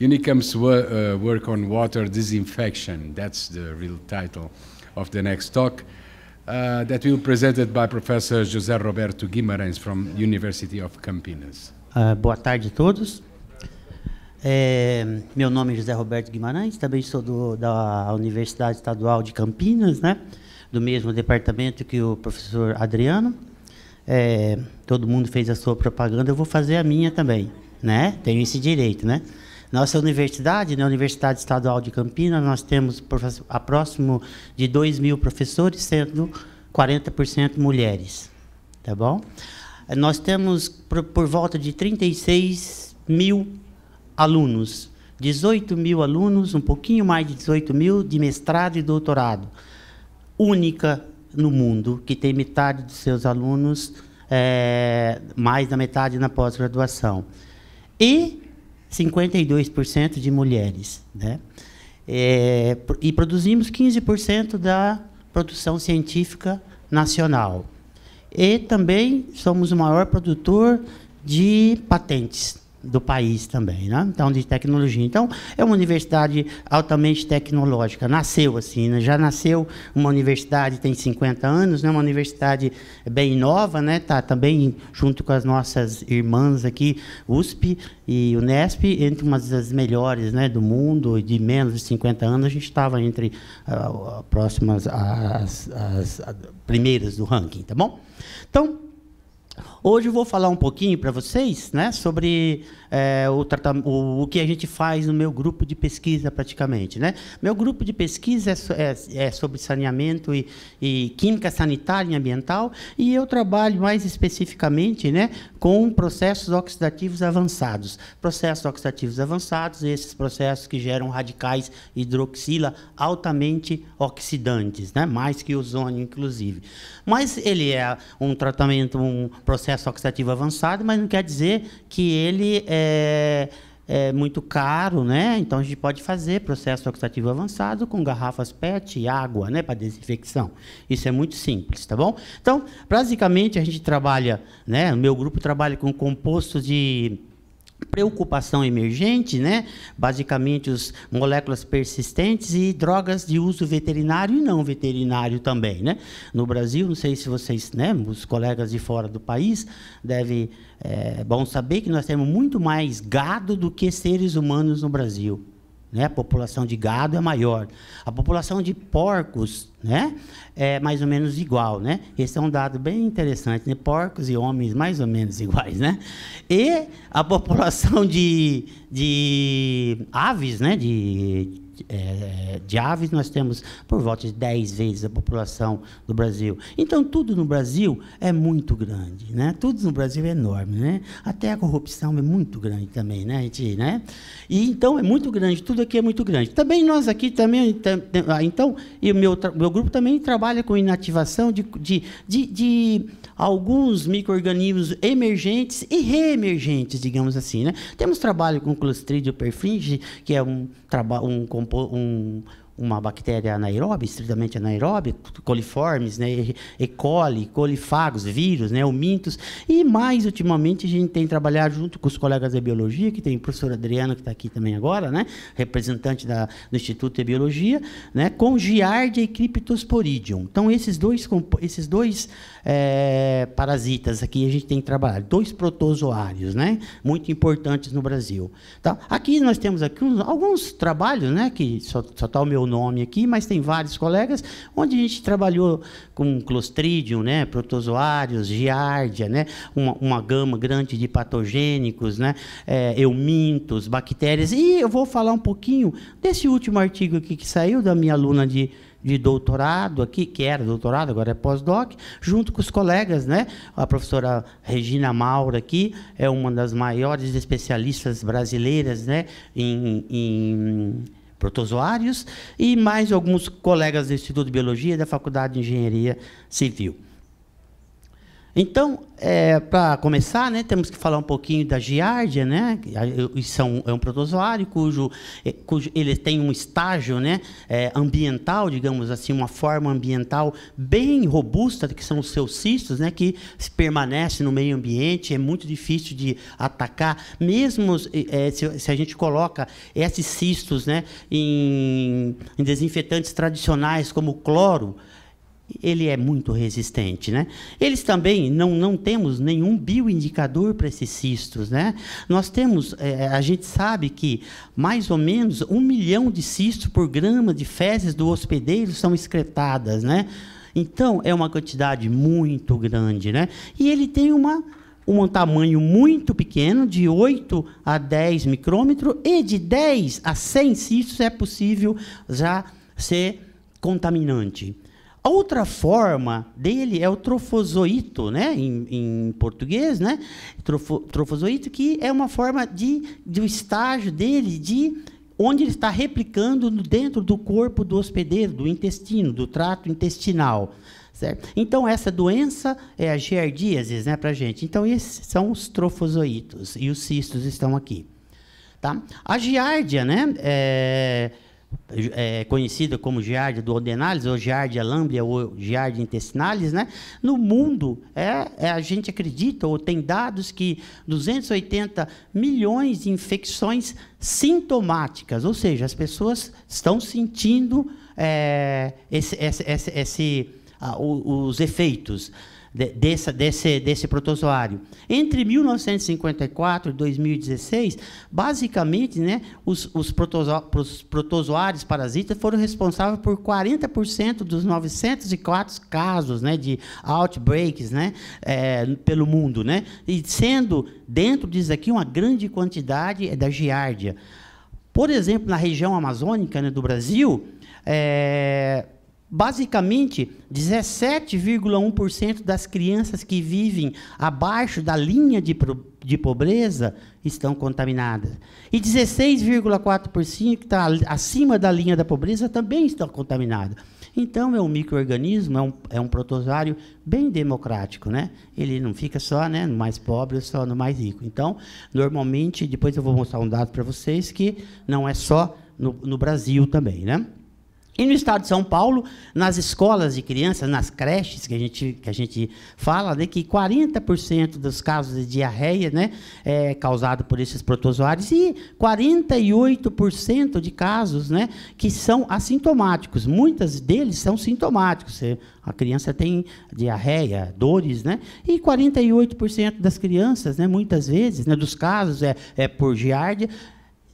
Unicamp's uh, work on water disinfection, that's the real title of the next talk, uh, that will be presented by Professor José Roberto Guimarães from University of Campinas. Uh, boa tarde a todos. É, meu nome é José Roberto Guimarães, também sou do, da Universidade Estadual de Campinas, né? do mesmo departamento que o professor Adriano. É, todo mundo fez a sua propaganda, eu vou fazer a minha também, né? Tenho esse direito, né? Nossa universidade, na né, Universidade Estadual de Campinas, nós temos a próximo de 2 mil professores, sendo 40% mulheres. Tá bom? Nós temos por, por volta de 36 mil alunos, 18 mil alunos, um pouquinho mais de 18 mil de mestrado e doutorado, única no mundo, que tem metade dos seus alunos, é, mais da metade na pós-graduação. E 52% de mulheres. Né? É, e produzimos 15% da produção científica nacional. E também somos o maior produtor de patentes do país também, né? Então, de tecnologia. Então, é uma universidade altamente tecnológica. Nasceu assim, né? já nasceu uma universidade, tem 50 anos, né? uma universidade bem nova, né? Tá também junto com as nossas irmãs aqui, USP e Unesp, entre umas das melhores né? do mundo, de menos de 50 anos, a gente estava entre uh, próximas as, às primeiras do ranking, tá bom? Então, Hoje eu vou falar um pouquinho para vocês né, sobre é, o, o, o, que a gente faz no meu grupo de pesquisa, praticamente. Né? Meu grupo de pesquisa é, é, é sobre saneamento e, e, química sanitária e ambiental, e eu trabalho mais especificamente né, com processos oxidativos avançados. Processos oxidativos avançados, esses processos que geram radicais hidroxila altamente oxidantes, né? mais que ozônio, inclusive. Mas ele é um tratamento, um processo processo oxidativo avançado, mas não quer dizer que ele é, é muito caro, né? Então a gente pode fazer processo oxidativo avançado com garrafas PET e água, né, para desinfecção. Isso é muito simples, tá bom? Então, basicamente a gente trabalha, né? O meu grupo trabalha com composto de preocupação emergente, né? basicamente os moléculas persistentes e drogas de uso veterinário e não veterinário também. Né? No Brasil, não sei se vocês, né, os colegas de fora do país, deve, é eh, bom saber que nós temos muito mais gado do que seres humanos no Brasil. Né? A população de gado é maior. A população de porcos né? é mais ou menos igual. Né? Esse é um dado bem interessante. Né? Porcos e homens mais ou menos iguais. Né? E a população de, de aves, né? de é, é, de aves, nós temos por volta de 10 vezes a população do Brasil. Então, tudo no Brasil é muito grande, né? Tudo no Brasil é enorme, né? Até a corrupção é muito grande também, né? A gente, né? E, então, é muito grande, tudo aqui é muito grande. Também nós aqui, também, ah, então, e o meu, meu grupo também trabalha com inativação de, de, de, de alguns micro-organismos emergentes e reemergentes, digamos assim, né? Temos trabalho com Clostridium perfringe, que é um, um composto um, uma bactéria anaeróbica, estritamente anaeróbica, coliformes, né? E coli, colifagos, vírus, né? Omintos. E mais ultimamente a gente tem trabalhado junto com os colegas de biologia, que tem o professor Adriano, que está aqui também agora, né? Representante da, do Instituto de Biologia, né? Com Giardia e Cryptosporidium. Então, esses dois, esses dois é, parasitas aqui a gente tem que trabalhar. Dois protozoários, né? Muito importantes no Brasil. Tá? Aqui nós temos aqui uns, alguns trabalhos, né? Que só está o meu nome aqui, mas tem vários colegas, onde a gente trabalhou com Clostridium, né? Protozoários, giardia, né? Uma, uma gama grande de patogênicos, né? É, eumintos, bactérias. E eu vou falar um pouquinho desse último artigo aqui que saiu da minha aluna de de doutorado aqui, que era doutorado, agora é pós-doc, junto com os colegas, né? A professora Regina Maura aqui é uma das maiores especialistas brasileiras, né? Em, em protozoários e mais alguns colegas do Instituto de Biologia e da Faculdade de Engenharia Civil. Então, é, para começar, né, temos que falar um pouquinho da giardia, né? Isso é um, protozoário cujo, é, cujo, ele tem um estágio, né, é, ambiental, digamos assim, uma forma ambiental bem robusta, que são os seus cistos, né, que permanece no meio ambiente, é muito difícil de atacar, mesmo se, é, se, a gente coloca esses cistos, né, em, em desinfetantes tradicionais como cloro, ele é muito resistente, né? Eles também não, não temos nenhum bioindicador para esses cistos, né? Nós temos, é, a gente sabe que mais ou menos um milhão de cistos por grama de fezes do hospedeiro são excretadas, né? Então é uma quantidade muito grande, né? E ele tem uma um tamanho muito pequeno, de 8 a 10 micrômetros, e de 10 a 100 cistos é possível já ser contaminante. A outra forma dele é o trofozoito, né? em, em português, né? Trofo, trofozoito, que é uma forma de, do estágio dele de onde ele está replicando dentro do corpo do hospedeiro, do intestino, do trato intestinal. Certo? Então, essa doença é a giardíase, né, para a gente. Então, esses são os trofozoitos e os cistos estão aqui. Tá? A giardia, né? É é, conhecida como giardia do ordenalis, ou giardia lamblia, ou giardia intestinalis, né? no mundo, é, é, a gente acredita, ou tem dados que 280 milhões de infecções sintomáticas, ou seja, as pessoas estão sentindo é, esse, esse, esse, esse ah, os efeitos de, dessa, desse, desse protozoário. Entre 1954 e 2016, basicamente, né, os, os, protozo, os protozoários parasitas foram responsáveis por 40% dos 904 casos né, de outbreaks né, é, pelo mundo. Né? E sendo, dentro disso aqui, uma grande quantidade é da giardia. Por exemplo, na região amazônica né, do Brasil, é, Basicamente, 17,1% das crianças que vivem abaixo da linha de, de pobreza estão contaminadas. E 16,4% que está acima da linha da pobreza também estão contaminadas. Então, é um microorganismo, é um, é um protozoário bem democrático, né? Ele não fica só né, no mais pobre ou só no mais rico. Então, normalmente, depois eu vou mostrar um dado para vocês que não é só no, no Brasil também, né? E no estado de São Paulo, nas escolas de crianças, nas creches, que a gente, que a gente fala, né, que 40% dos casos de diarreia né, é causado por esses protozoários e 48% de casos né, que são assintomáticos. Muitas deles são sintomáticos. É, a criança tem diarreia, dores, né? E 48% das crianças, né, muitas vezes, né, dos casos é, é por giardia,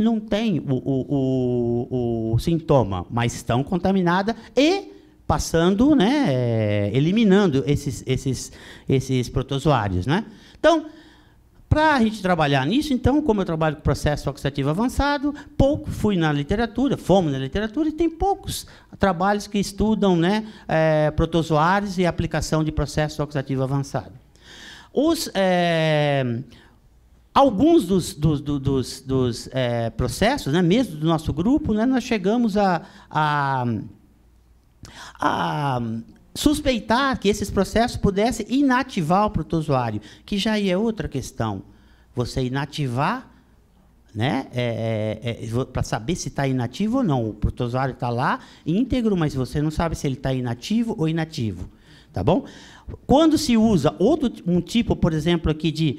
não tem o, o, o, o sintoma, mas estão contaminadas e passando, né, eh, eliminando esses, esses, esses protozoários. Né? Então, para a gente trabalhar nisso, então, como eu trabalho com processo oxidativo avançado, pouco fui na literatura, fomos na literatura e tem poucos trabalhos que estudam né, é, protozoários e aplicação de processo oxidativo avançado. Os, é, Alguns dos, dos, dos, dos é, processos, né, mesmo do nosso grupo, né, nós chegamos a, a, a, suspeitar que esses processos pudessem inativar o protozoário, que já é outra questão. Você inativar né, é, é, é para saber se está inativo ou não. O protozoário está lá íntegro, mas você não sabe se ele está inativo ou inativo. Tá bom? Quando se usa outro um tipo, por exemplo, aqui de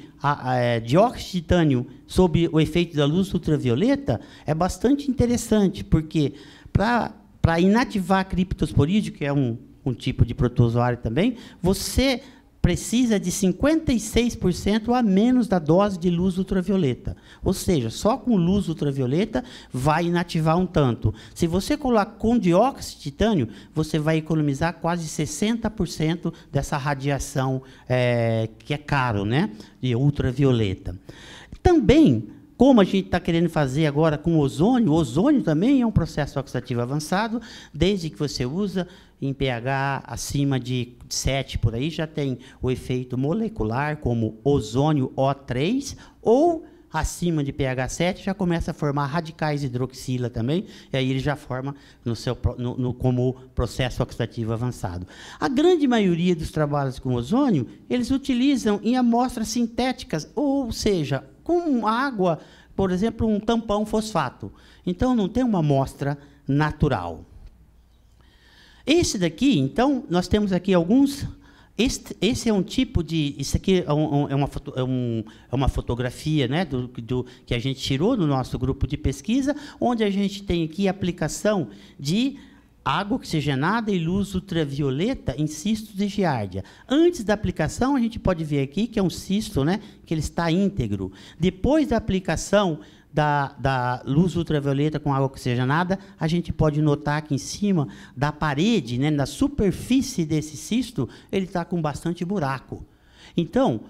é, dióxido de titânio sob o efeito da luz ultravioleta, é bastante interessante, porque para inativar criptosporídeo, que é um, um tipo de protozoário também, você precisa de 56% a menos da dose de luz ultravioleta. Ou seja, só com luz ultravioleta vai inativar um tanto. Se você colocar com dióxido de titânio, você vai economizar quase 60% dessa radiação é, que é caro, né? De ultravioleta. Também como a gente está querendo fazer agora com o ozônio, o ozônio também é um processo oxidativo avançado, desde que você usa em pH acima de 7 por aí, já tem o efeito molecular, como ozônio O3, ou acima de pH 7 já começa a formar radicais hidroxila também, e aí ele já forma no seu, no, no, como processo oxidativo avançado. A grande maioria dos trabalhos com ozônio, eles utilizam em amostras sintéticas, ou seja, com água, por exemplo, um tampão fosfato. Então, não tem uma amostra natural. Esse daqui, então, nós temos aqui alguns. Este, esse é um tipo de. Isso aqui é, um, é, uma, é, um, é uma, fotografia né, do, do, que a gente tirou do nosso grupo de pesquisa, onde a gente tem aqui a aplicação de água oxigenada e luz ultravioleta em cistos de giardia. Antes da aplicação, a gente pode ver aqui que é um cisto, né, que ele está íntegro. Depois da aplicação da, da luz ultravioleta com água oxigenada, a gente pode notar que em cima da parede, né, na superfície desse cisto, ele está com bastante buraco. Então,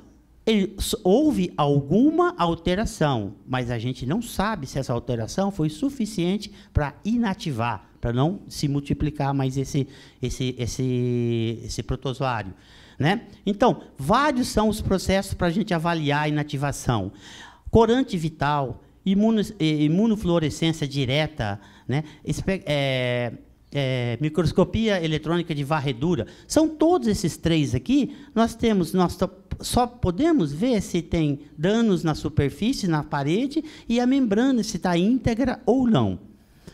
ele, houve alguma alteração, mas a gente não sabe se essa alteração foi suficiente para inativar para não se multiplicar mais esse, esse, esse, esse protozoário. Né? Então, vários são os processos para a gente avaliar a inativação. Corante vital, imuno, eh, imunofluorescência direta, né? Espe é, é, microscopia eletrônica de varredura. São todos esses três aqui. Nós temos, nós só podemos ver se tem danos na superfície, na parede, e a membrana se está íntegra ou não.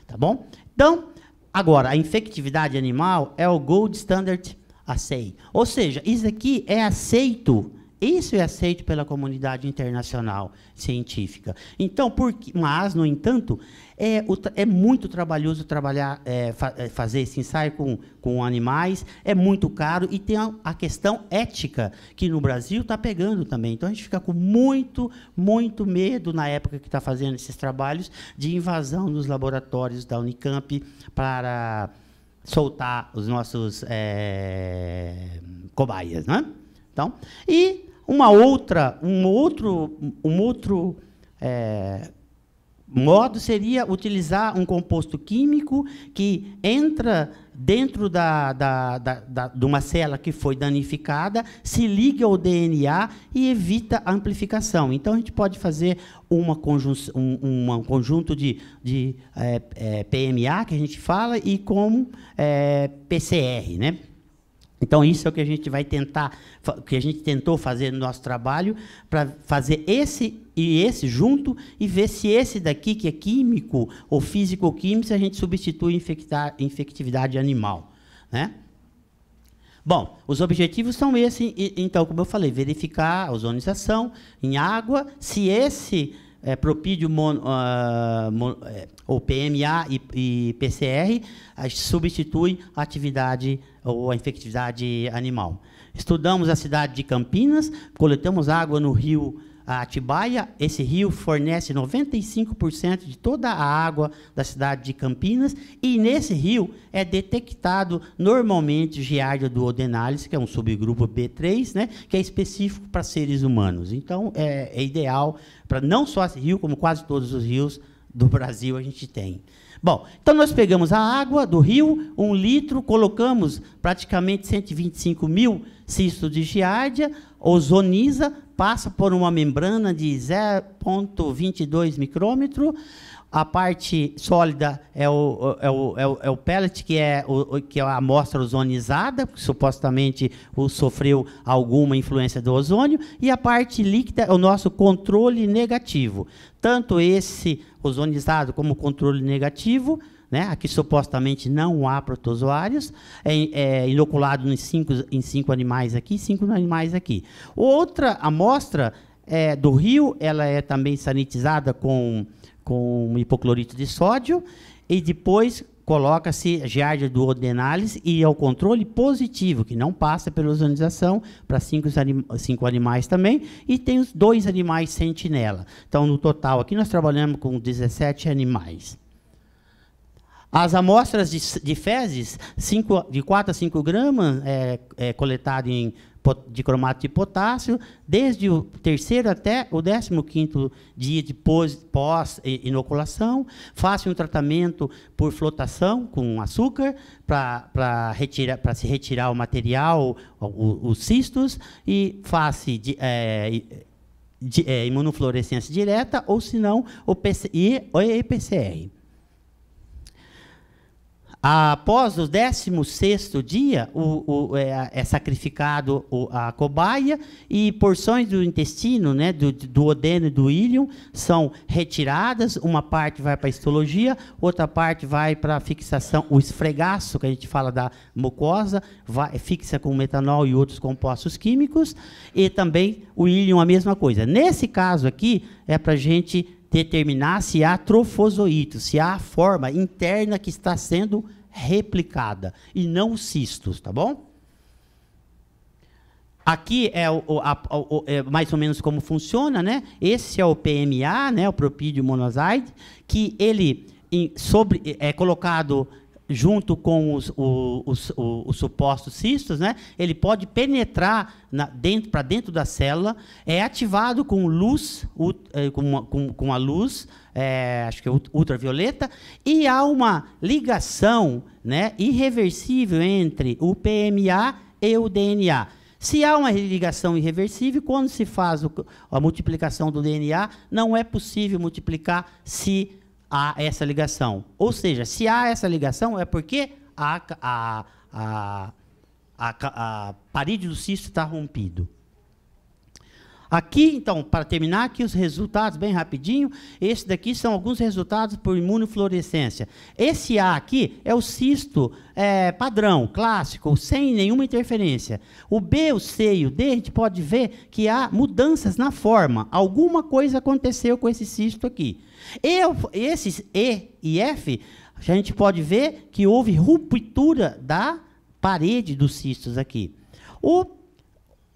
Tá bom? Então, Agora, a infectividade animal é o gold standard assay. Ou seja, isso aqui é aceito isso é aceito pela comunidade internacional científica. Então, por, mas, no entanto, é, é muito trabalhoso trabalhar, é, fa, é, fazer esse ensaio com, com animais, é muito caro e tem a, a questão ética, que no Brasil está pegando também. Então, a gente fica com muito, muito medo na época que está fazendo esses trabalhos de invasão nos laboratórios da Unicamp para soltar os nossos é, cobaias. Né? Então, e uma outra, um outro, um outro é, modo seria utilizar um composto químico que entra dentro da, da, da, da, de uma célula que foi danificada, se liga ao DNA e evita a amplificação. Então, a gente pode fazer uma conjun um, um, conjunto de, de é, é, PMA, que a gente fala, e com é, PCR, né? Então isso é o que a gente vai tentar, que a gente tentou fazer no nosso trabalho para fazer esse e esse junto e ver se esse daqui que é químico ou físico-químico a gente substitui infectar, infectividade animal, né? Bom, os objetivos são esses, então, como eu falei, verificar a ozonização em água, se esse é, propídio uh, mon, é, ou PMA e, e, PCR a, substitui a atividade ou a infectividade animal. Estudamos a cidade de Campinas, coletamos água no rio a Atibaia. Esse rio fornece 95% de toda a água da cidade de Campinas e nesse rio é detectado normalmente giardia do Odenalis, que é um subgrupo B3, né, que é específico para seres humanos. Então é, é ideal para não só esse rio, como quase todos os rios do Brasil a gente tem. Bom, então nós pegamos a água do rio, um litro, colocamos praticamente 125 mil cistos de giardia, ozoniza, passa por uma membrana de 0,22 micrômetro. A parte sólida é o, é o, é o, é o pellet, que é, o, que é a amostra ozonizada, que supostamente o, sofreu alguma influência do ozônio, e a parte líquida é o nosso controle negativo. Tanto esse ozonizado como o controle negativo né? Aqui supostamente não há protozoários, é, é inoculado em cinco, em cinco animais aqui, cinco animais aqui. Outra amostra é, do rio, ela é também sanitizada com, com hipoclorito de sódio e depois coloca-se giardia do ordenales e ao é controle positivo, que não passa pela ozonização, para cinco, anim cinco, animais também, e tem os dois animais sentinela. Então, no total, aqui nós trabalhamos com 17 animais. As amostras de, de fezes, cinco, de 4 a 5 gramas, é, é coletadas em, de cromato de potássio, desde o terceiro até o 15º dia de pós-inoculação. Faça um tratamento por flotação com açúcar para retira, se retirar o material, o, os cistos, e faça de, é, de, é, imunofluorescência direta, ou se não, o PC, e, o EPCR. Após o 16º dia, o, o, é, é, sacrificado a cobaia e porções do intestino, né, do, do odeno e do ílion, são retiradas. Uma parte vai para a histologia, outra parte vai para a fixação, o esfregaço, que a gente fala da mucosa, vai, fixa com metanol e outros compostos químicos. E também o ílion, a mesma coisa. Nesse caso aqui, é para a gente determinar se há trofozoito, se há a forma interna que está sendo replicada e não cistos, tá bom? Aqui é, o, o, a, o, é, mais ou menos como funciona, né? Esse é o PMA, né? O propídeo monozaide, que ele em, sobre é, é colocado junto com os, os, os, supostos cistos, né, ele pode penetrar dentro, para dentro da célula, é ativado com luz, é, com, com, com a luz, é, acho que é ultravioleta, e há uma ligação né, irreversível entre o PMA e o DNA. Se há uma ligação irreversível, quando se faz o, a multiplicação do DNA, não é possível multiplicar se há essa ligação. Ou seja, se há essa ligação, é porque a, a, a, a, a parede do cisto está rompido. Aqui, então, para terminar aqui os resultados bem rapidinho, esse daqui são alguns resultados por imunofluorescência. Esse A aqui é o cisto é, padrão, clássico, sem nenhuma interferência. O B, o C e o D, a gente pode ver que há mudanças na forma. Alguma coisa aconteceu com esse cisto aqui. E, esses E e F, a gente pode ver que houve ruptura da parede dos cistos aqui. O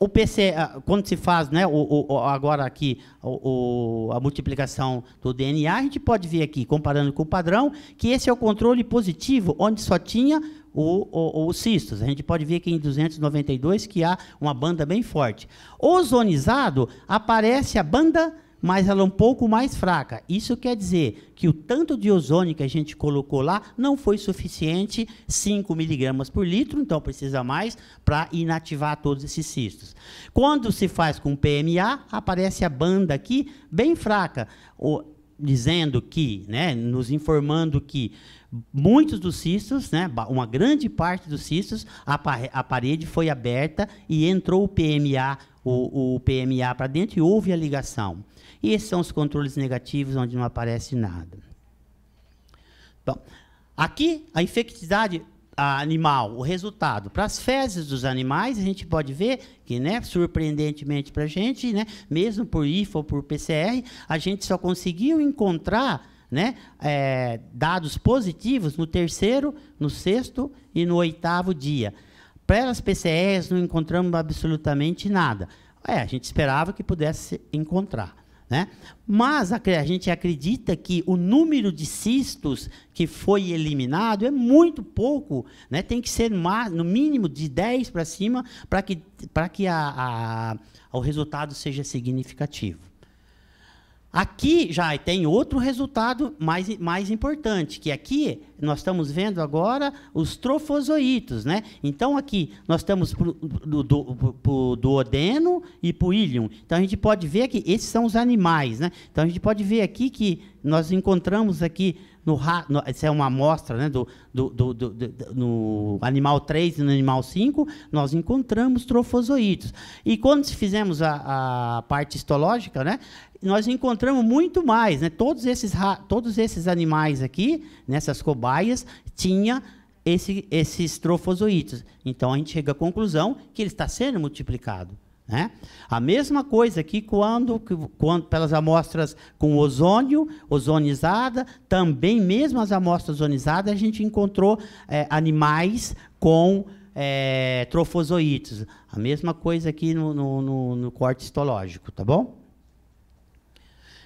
o PC, ah, quando se faz, né, o, o, agora aqui, o, a multiplicação do DNA, a gente pode ver aqui, comparando com o padrão, que esse é o controle positivo, onde só tinha os cistos. A gente pode ver aqui em 292 que há uma banda bem forte. Ozonizado, aparece a banda mas ela é um pouco mais fraca. Isso quer dizer que o tanto de ozônio que a gente colocou lá não foi suficiente, 5 miligramas por litro, então precisa mais para inativar todos esses cistos. Quando se faz com PMA, aparece a banda aqui bem fraca, o, dizendo que, né, nos informando que muitos dos cistos, né, uma grande parte dos cistos, a, a parede foi aberta e entrou o PMA, o, o PMA para dentro e houve a ligação. E esses são os controles negativos onde não aparece nada. Bom, aqui a infectividade animal, o resultado para as fezes dos animais, a gente pode ver que, né, surpreendentemente para a gente, né, mesmo por IFA ou por PCR, a gente só conseguiu encontrar né, é, dados positivos no terceiro, no sexto e no oitavo dia. Para as PCRs não encontramos absolutamente nada. É, a gente esperava que pudesse encontrar. Né? Mas a, a, gente acredita que o número de cistos que foi eliminado é muito pouco, né? tem que ser mais, no mínimo de 10 para cima para que, pra que a, a, o resultado seja significativo. Aqui já tem outro resultado mais, mais importante, que aqui nós estamos vendo agora os trofozoítos, né? Então aqui nós estamos para do, duodeno e o ilium. Então a gente pode ver que esses são os animais, né? Então a gente pode ver aqui que nós encontramos aqui no, no é uma amostra né, do, do, do, do, no animal 3 e no animal 5, nós encontramos trofozoítos E quando fizemos a, a parte histológica, né, nós encontramos muito mais. Né, todos, esses, todos esses animais aqui, nessas cobaias, tinha esse, esses trofozoítos Então a gente chega à conclusão que ele está sendo multiplicado. Né? A mesma coisa aqui quando, quando pelas amostras com ozônio, ozonizada, também mesmo as amostras ozonizadas, a gente encontrou é, animais com é, A mesma coisa aqui no, no, no, no corte histológico, tá bom?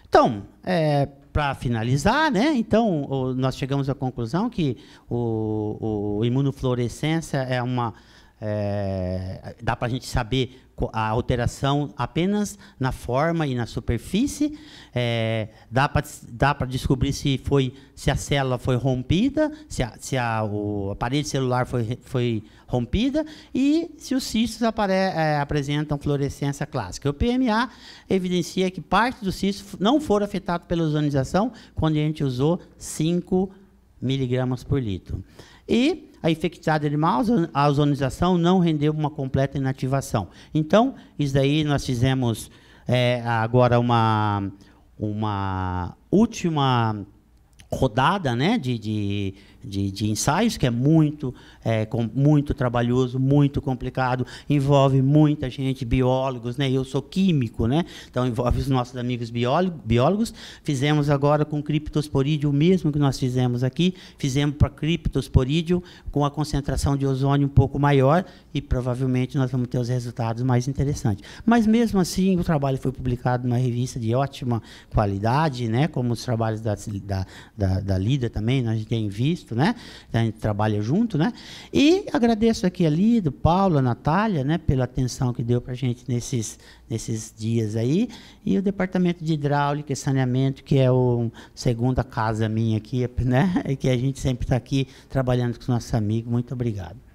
Então, é, para finalizar, né? Então, o, nós chegamos à conclusão que o, o imunofluorescência é uma é, dá para a gente saber a alteração apenas na forma e na superfície. É, dá para dá descobrir se, foi, se a célula foi rompida, se a, se a, o aparelho celular foi, foi rompida e se os cistos apare, é, apresentam fluorescência clássica. O PMA evidencia que parte dos cistos não foram afetados pela ozonização quando a gente usou 5 miligramas por litro. E a infectada de maus a ozonização não rendeu uma completa inativação. Então, isso daí nós fizemos é, agora uma, uma última rodada né, de, de, de, de, ensaios, que é muito, é, com, muito trabalhoso, muito complicado, envolve muita gente, biólogos, né? Eu sou químico, né? Então envolve os nossos amigos biólogo, biólogos. Fizemos agora com criptosporídeo o mesmo que nós fizemos aqui, fizemos para criptosporídeo com a concentração de ozônio um pouco maior e provavelmente nós vamos ter os resultados mais interessantes. Mas mesmo assim, o trabalho foi publicado numa revista de ótima qualidade, né? Como os trabalhos da, da da, da Lida também, nós né? tem visto, né? A gente trabalha junto, né? E agradeço aqui a Lida, Paulo, a Natália, né? Pela atenção que deu para a gente nesses, nesses dias aí. E o Departamento de Hidráulica e Saneamento, que é o segunda casa minha aqui, né? E que a gente sempre está aqui trabalhando com os nossos amigos. Muito obrigado.